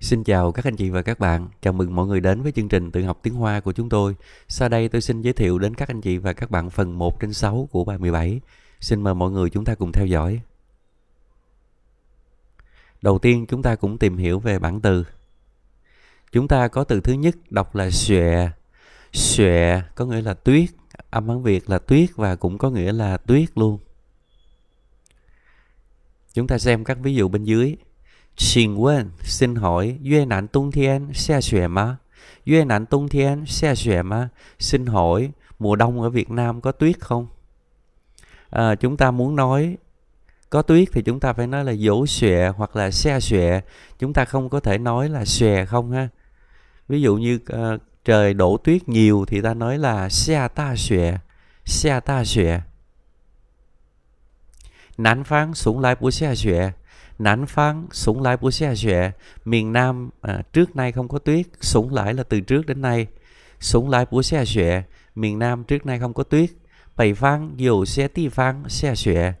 Xin chào các anh chị và các bạn, chào mừng mọi người đến với chương trình tự học tiếng Hoa của chúng tôi. Sau đây tôi xin giới thiệu đến các anh chị và các bạn phần 1 trên 6 của bài 17. Xin mời mọi người chúng ta cùng theo dõi. Đầu tiên chúng ta cũng tìm hiểu về bản từ. Chúng ta có từ thứ nhất đọc là xòe. Xòe có nghĩa là tuyết, âm Hán Việt là tuyết và cũng có nghĩa là tuyết luôn. Chúng ta xem các ví dụ bên dưới xin xin quên hỏi Xin 问，xin hỏi 越南冬天下雪吗？越 Nam Tung Thiên xe thiên xe xuề mà xin hỏi mùa đông ở Việt Nam có tuyết không? À, chúng ta muốn nói có tuyết thì chúng ta phải nói là dỗ xuề hoặc là xe xuề chúng ta không có thể nói là xuề không ha ví dụ như uh, trời đổ tuyết nhiều thì ta nói là xe ta xuề xe ta xuề nắng phán xuống lại của xe xuề 南 Phan Sủng Lái Bùa Xe Xuệ miền Nam à, trước nay không có tuyết Sủng Lái là từ trước đến nay Sủng Lái Bùa Xe Xuệ miền Nam trước nay không có tuyết Bảy Phan Dầu Xe Ti Phan Xe Xuệ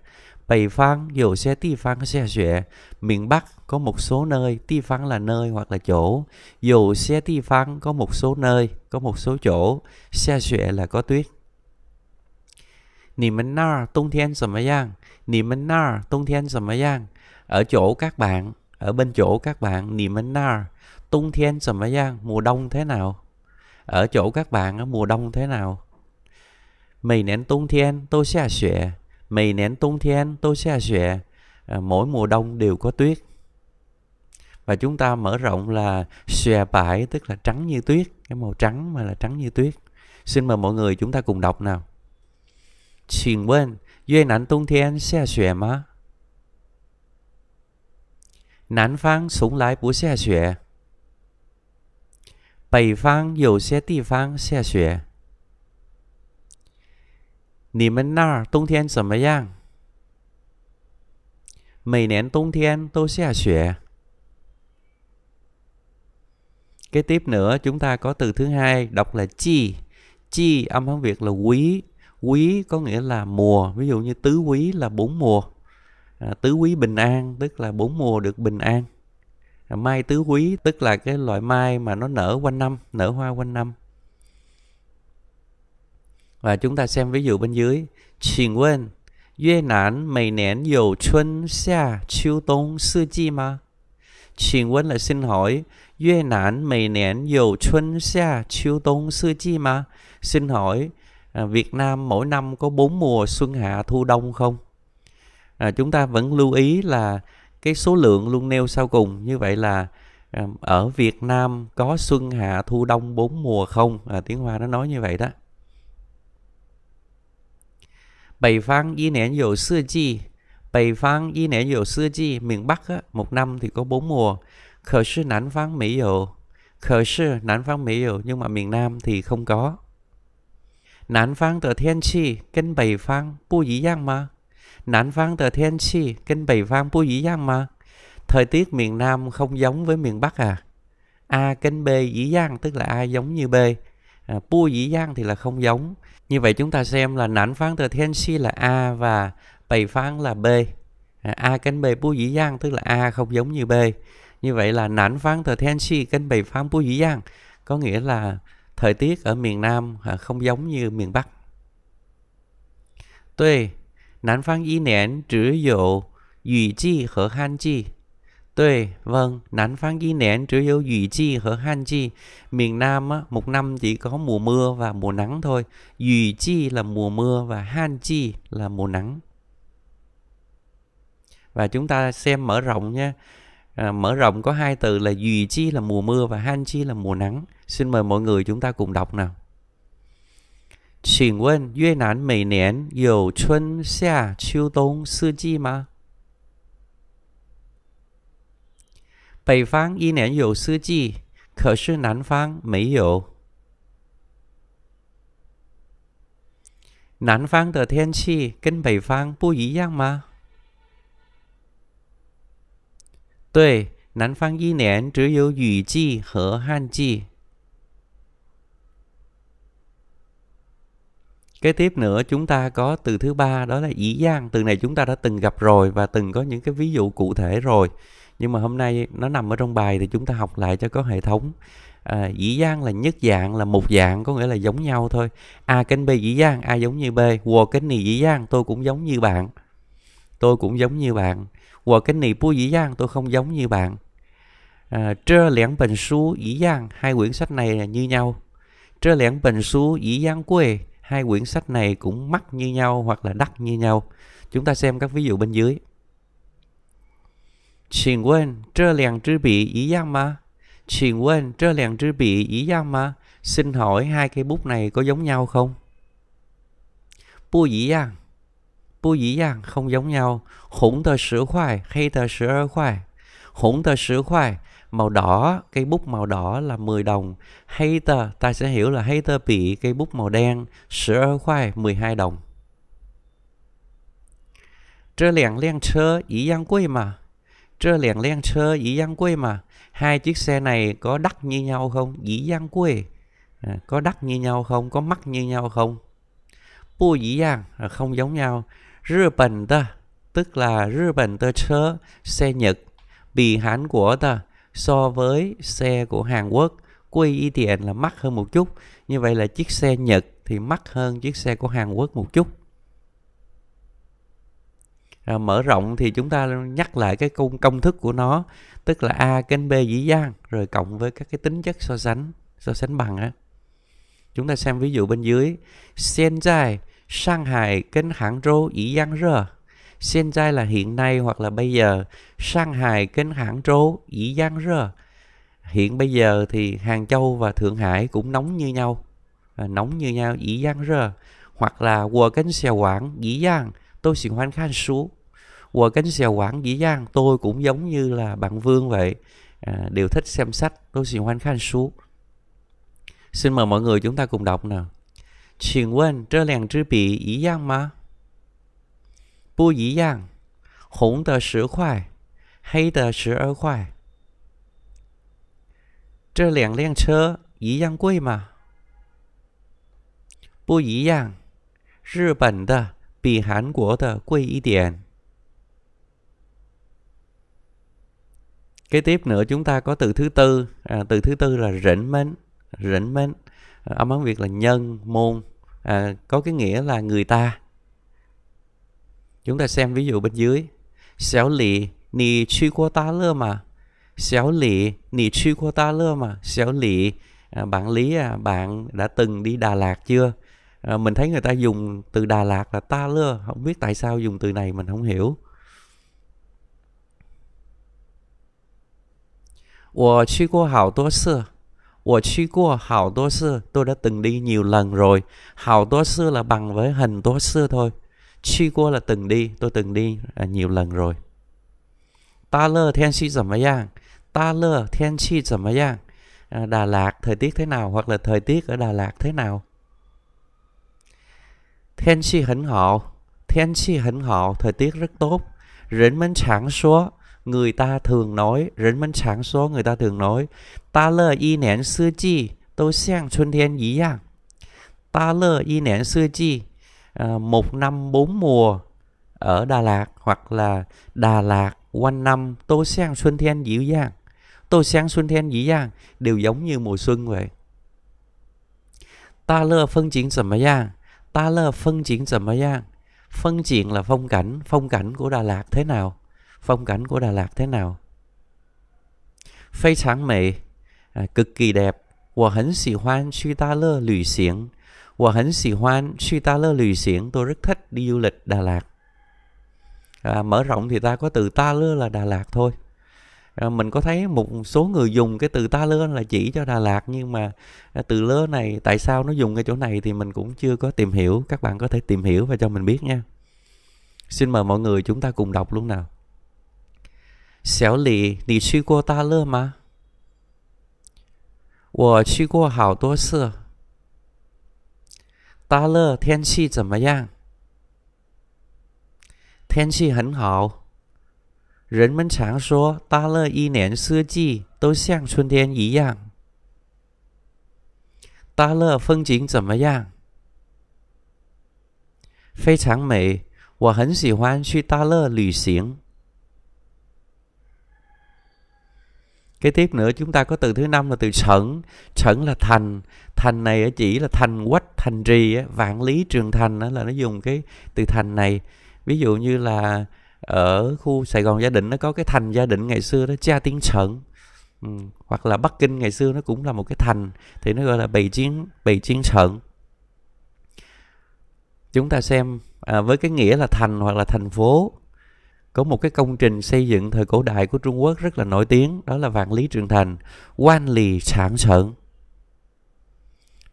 Bảy Phan Dầu Xe Ti Phan Xe Xuệ miền Bắc có một số nơi Ti Phan là nơi hoặc là chỗ Dầu Xe Ti Phan có một số nơi có một số chỗ Xe Xuệ là có tuyết ở chỗ các bạn ở bên chỗ các bạn nì mến na tung thiên sầm giang mùa đông thế nào ở chỗ các bạn ở mùa đông thế nào mấy nén tung thiên tôi sẽ xuyệ mấy nén tung thiên tôi sẽ xuyệ à, mỗi mùa đông đều có tuyết và chúng ta mở rộng là xòe bãi tức là trắng như tuyết cái màu trắng mà là trắng như tuyết xin mời mọi người chúng ta cùng đọc nào xin bên duyên ảnh tung thiên xe xòe má 南方从来不下雪，北方有些地方下雪。你们那儿冬天怎么样？每年冬天都下雪. Kế tiếp nữa chúng ta có từ thứ hai đọc là chi. Chi âm hán Việt là quý. Quý có nghĩa là mùa. Ví dụ như tứ quý là bốn mùa. À, tứ quý bình an tức là bốn mùa được bình an à, mai tứ quý tức là cái loại mai mà nó nở quanh năm nở hoa quanh năm và chúng ta xem ví dụ bên dưới Xin quên Việt Nam mỗi nén dầu xuân xa chiêu đông sư chi mà Xin quên là xin hỏi Việt Nam mỗi nén dầu xuân xa chiêu đông sư chi mà Xin hỏi à, Việt Nam mỗi năm có bốn mùa xuân hạ thu đông không? à, chúng ta vẫn lưu ý là cái số lượng luôn nêu sau cùng như vậy là à, ở Việt Nam có xuân hạ thu đông bốn mùa không à, tiếng Hoa nó nói như vậy đó Bắc Phương y nén dầu sư chi Bắc Phương y nén dầu sư chi miền Bắc á, một năm thì có bốn mùa khờ sư Nam Phương Mỹ dầu khờ sư Nam Phương Mỹ dầu nhưng mà miền Nam thì không có Nam Phương tờ thiên chi, kênh Bắc Phương, bù ý giang mà. Nán vang từ thiên chi, kênh bảy vang bu dĩ giang mà. Thời tiết miền Nam không giống với miền Bắc à? A kênh B dĩ giang tức là A giống như B. À, dĩ giang thì là không giống. Như vậy chúng ta xem là nán vang từ thiên chi là A và bảy vang là B. À, A kênh B pu dĩ giang tức là A không giống như B. Như vậy là nán vang từ thiên chi kênh bảy vang pu dĩ giang có nghĩa là thời tiết ở miền Nam à, không giống như miền Bắc. Tuy 南方一年只有雨季和旱季。对, vâng, 南 Phương y nén chỉ có 雨季 và hạn 季. Miền Nam á, một năm chỉ có mùa mưa và mùa nắng thôi chi là mùa mưa và chi là mùa nắng. Và chúng ta xem mở rộng nha. À, mở rộng có hai từ là chi là mùa mưa và chi là mùa nắng. Xin mời mọi người chúng ta cùng đọc nào. 请问越南每年有春夏秋冬四季吗？北方一年有四季，可是南方没有。南方的天气跟北方不一样吗？对，南方一年只有雨季和旱季。Kế tiếp nữa chúng ta có từ thứ ba đó là dĩ gian Từ này chúng ta đã từng gặp rồi và từng có những cái ví dụ cụ thể rồi. Nhưng mà hôm nay nó nằm ở trong bài thì chúng ta học lại cho có hệ thống. À, dĩ dang là nhất dạng là một dạng có nghĩa là giống nhau thôi. A kênh B dĩ gian A giống như B. Wo kênh này dĩ gian tôi cũng giống như bạn. Tôi cũng giống như bạn. Wo kênh này pu dĩ gian tôi không giống như bạn. À, trơ lẻng bình su dĩ gian hai quyển sách này là như nhau. Trơ lẻng bình su dĩ gian quê hai quyển sách này cũng mắc như nhau hoặc là đắt như nhau. Chúng ta xem các ví dụ bên dưới. quên quên trư trư bị bị Xin hỏi hai cây bút này có giống nhau không? Bu dĩ dàng Bu dĩ dàng không giống nhau Hủng tờ sữa khoai Khi tờ sữa khoai Hủng tờ sữa khoai màu đỏ cây bút màu đỏ là 10 đồng hater ta sẽ hiểu là hater bị cây bút màu đen sữa khoai 12 đồng Trơ lẻng lẻng chơ ý yang quê mà Trơ lẻng lẻng chơ ý yang quê mà Hai chiếc xe này có đắt như nhau không? Ý yang quê à, Có đắt như nhau không? Có mắc như nhau không? Bù ý yang à, Không giống nhau Rư bẩn Tức là rư bẩn ta chơ Xe Nhật Bị Hán của ta so với xe của Hàn Quốc của ETN là mắc hơn một chút như vậy là chiếc xe Nhật thì mắc hơn chiếc xe của Hàn Quốc một chút à, mở rộng thì chúng ta nhắc lại cái công công thức của nó tức là a kênh b dĩ gian rồi cộng với các cái tính chất so sánh so sánh bằng á chúng ta xem ví dụ bên dưới sen dài sang hải kênh hãng rô dĩ gian r Sendai là hiện nay hoặc là bây giờ. Sang Hải kênh hãng trố, dĩ giang rơ. Hiện bây giờ thì Hàng Châu và Thượng Hải cũng nóng như nhau. À, nóng như nhau, dĩ giang rơ. Hoặc là quờ kênh xèo quảng, dĩ giang. Tôi xin hoan khan số. Quờ kênh xèo quảng, dĩ giang. Tôi cũng giống như là bạn Vương vậy. À, đều thích xem sách. Tôi xin hoan khan số. Xin mời mọi người chúng ta cùng đọc nào. 请问这两支笔一样吗？不一样，红的十块，黑的十二块。这两辆车一样贵吗？不一样，日本的比韩国的贵一点。Kế tiếp nữa chúng ta có từ thứ tư, à, từ thứ tư là rỉnh mến, rỉnh mến, à, âm án Việt là nhân, môn, à, có cái nghĩa là người ta. Chúng ta xem ví dụ bên dưới. Xiao Lì, nì chú qua ta lơ mà. Xiao Lì, nì chú qua ta lơ mà. Xiao Lì, à, bạn Lý à, bạn đã từng đi Đà Lạt chưa? À, mình thấy người ta dùng từ Đà Lạt là ta lơ. Không biết tại sao dùng từ này mình không hiểu. 我去过好多次。我去过好多次，tôi đã từng đi nhiều lần rồi. Hào tố sư là bằng với hình tố sư thôi. 去过 là từng đi tôi từng đi à, nhiều lần rồi ta lơ thiên chi dầm giang Đà Lạt thời tiết thế nào hoặc là thời tiết thế nào thiên chi hẳn họ thiên chi hẳn họ thời tiết rất tốt rỉnh mến chẳng số người ta thường nói rỉnh mến chẳng số người ta thường nói ta lơ y nén sư chi tôi sang xuân thiên ý giang ta lơ y nén sư chi Ờ, một năm bốn mùa ở Đà Lạt hoặc là Đà Lạt quanh năm tôi sang xuân thiên dịu dàng tôi sang xuân thiên dịu dàng đều giống như mùa xuân vậy ta lơ phân chiến 怎么样 ta lơ phân chiến 怎么样 phân triển là phong cảnh phong cảnh của Đà Lạt thế nào phong cảnh của Đà Lạt thế nào phi sáng mệ à, cực kỳ đẹp và hẳn sĩ hoan suy ta lơ lùi xiển 我很喜欢去 ta lơ lì xuyển. Tôi rất thích đi du lịch Đà Lạt. À, mở rộng thì ta có từ ta lơ là Đà Lạt thôi. À, mình có thấy một số người dùng cái từ ta lơ là chỉ cho Đà Lạt nhưng mà à, từ lơ này tại sao nó dùng cái chỗ này thì mình cũng chưa có tìm hiểu. Các bạn có thể tìm hiểu và cho mình biết nha. Xin mời mọi người chúng ta cùng đọc luôn nào. Xéo lì, đi suy qua ta lơ mà. 我去过好多次。大乐天气怎么样？天气很好。人们常说，大乐一年四季都像春天一样。大乐风景怎么样？非常美，我很喜欢去大乐旅行。Kế tiếp nữa chúng ta có từ thứ năm là từ sẩn, sẩn là thành, thành này chỉ là thành quách, thành trì, vạn lý trường thành là nó dùng cái từ thành này. Ví dụ như là ở khu Sài Gòn Gia Định nó có cái thành Gia Định ngày xưa đó cha tiếng sẩn. Ừ. Hoặc là Bắc Kinh ngày xưa nó cũng là một cái thành thì nó gọi là bầy chiến bầy chiến sẩn. Chúng ta xem à, với cái nghĩa là thành hoặc là thành phố có một cái công trình xây dựng thời cổ đại của Trung Quốc rất là nổi tiếng đó là vạn lý trường thành quan lì sản sợn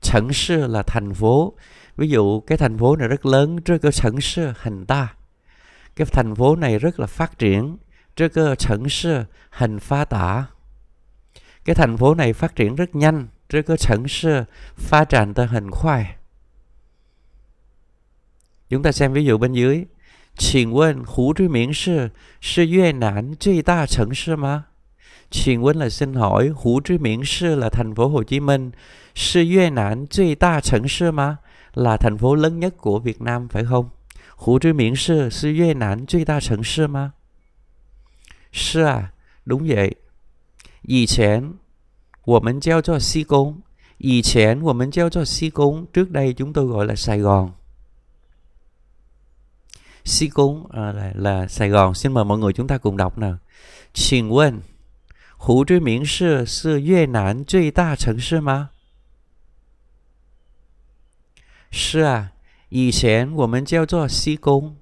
sẵn sư là thành phố ví dụ cái thành phố này rất lớn trước cơ sẵn sư hành ta cái thành phố này rất là phát triển trước cơ sẵn sư hành pha tả cái thành phố này phát triển rất nhanh trước cơ sẵn sư pha tràn tơ hình khoai chúng ta xem ví dụ bên dưới 请问胡志明市是越南最大城市吗？请问 là xin hỏi Hồ Chí Minh 市 là thành phố Hồ Chí Minh Sư Việt Nam 最大城市吗？Là thành phố lớn nhất của Việt Nam phải không? Hồ Chí Minh 市是越南最大城市吗？是啊，đúng vậy. 以前我们叫做西宫，以前我们叫做西宫，trước đây chúng tôi gọi là Sài Gòn sĩ cúng à, là, là Sài Gòn xin mời mọi người chúng ta cùng đọc nào. Xin Hồ Chí Minh 市是越南最大城市吗？是啊，以前我们叫做西宫。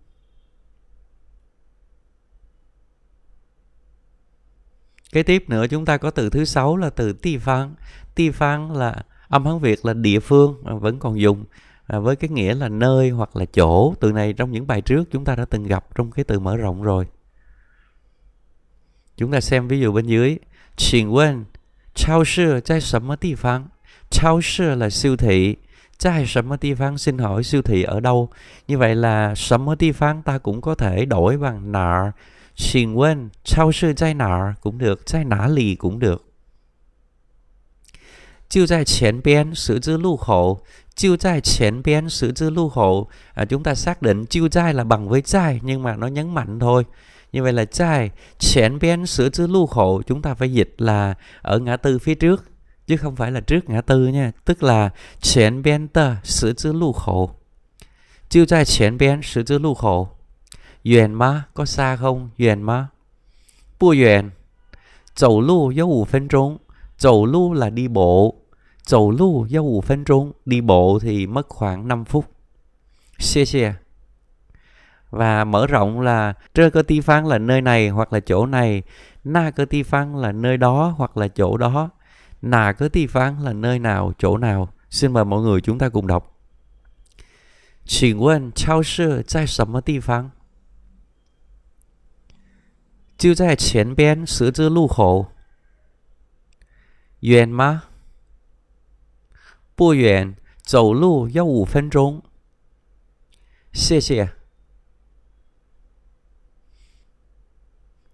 Kế tiếp nữa chúng ta có từ thứ sáu là từ ti phán. Ti phán là âm hán Việt là địa phương à, vẫn còn dùng à, với cái nghĩa là nơi hoặc là chỗ từ này trong những bài trước chúng ta đã từng gặp trong cái từ mở rộng rồi chúng ta xem ví dụ bên dưới xin quên chào sư tại sầm địa phương chào sư là siêu thị tại sầm địa phương xin hỏi siêu thị ở đâu như vậy là sầm địa phương ta cũng có thể đổi bằng nợ xin quên chào sư tại nợ cũng được tại nã lì cũng được 就在前边十字路口，chiêu dài chén biên sử dư lưu hộ à, chúng ta xác định chiêu dài là bằng với dài nhưng mà nó nhấn mạnh thôi như vậy là dài chén biên sử dư lưu hộ chúng ta phải dịch là ở ngã tư phía trước chứ không phải là trước ngã tư nha tức là chén biên tờ sử dư lưu hộ chiêu dài chén biên sử dư lưu hộ Yuan ma có xa không? Yuan ma? Bu yuan. Dầu lưu 5 phân trung. Dầu lưu là đi bộ. 走路要五分钟，đi bộ thì mất khoảng 5 phút. Xie xie. Và mở rộng là trơ cơ ti phang là nơi này hoặc là chỗ này, na cơ ti phang là nơi đó hoặc là chỗ đó, nà cơ ti phang là nơi nào, chỗ nào. Xin mời mọi người chúng ta cùng đọc. 请问超市在什么地方？就在前边十字路口。远吗？不远，走路要五分钟。谢谢.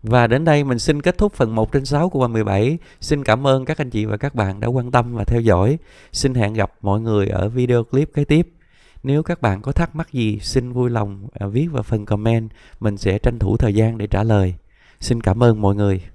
Và đến đây mình xin kết thúc phần 1 trên 6 của 17. Xin cảm ơn các anh chị và các bạn đã quan tâm và theo dõi. Xin hẹn gặp mọi người ở video clip kế tiếp. Nếu các bạn có thắc mắc gì, xin vui lòng à, viết vào phần comment. Mình sẽ tranh thủ thời gian để trả lời. Xin cảm ơn mọi người.